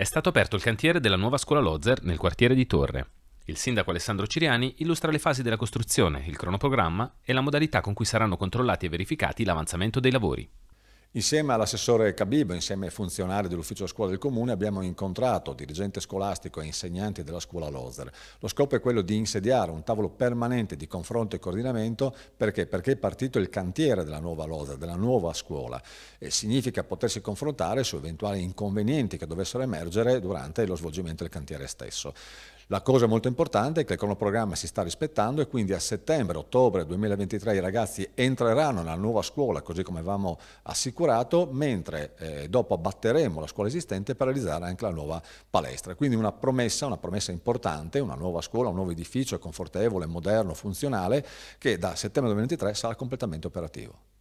È stato aperto il cantiere della nuova scuola Lozzer nel quartiere di Torre. Il sindaco Alessandro Ciriani illustra le fasi della costruzione, il cronoprogramma e la modalità con cui saranno controllati e verificati l'avanzamento dei lavori. Insieme all'assessore Cabibo, insieme ai funzionari dell'ufficio scuola del comune, abbiamo incontrato dirigente scolastico e insegnanti della scuola Lozer. Lo scopo è quello di insediare un tavolo permanente di confronto e coordinamento perché? perché è partito il cantiere della nuova Lozer, della nuova scuola e significa potersi confrontare su eventuali inconvenienti che dovessero emergere durante lo svolgimento del cantiere stesso. La cosa molto importante è che il cronoprogramma si sta rispettando e quindi a settembre-ottobre 2023 i ragazzi entreranno nella nuova scuola così come avevamo assicurato assicurato, mentre eh, dopo abbatteremo la scuola esistente per realizzare anche la nuova palestra. Quindi una promessa, una promessa importante, una nuova scuola, un nuovo edificio confortevole, moderno, funzionale, che da settembre 2023 sarà completamente operativo.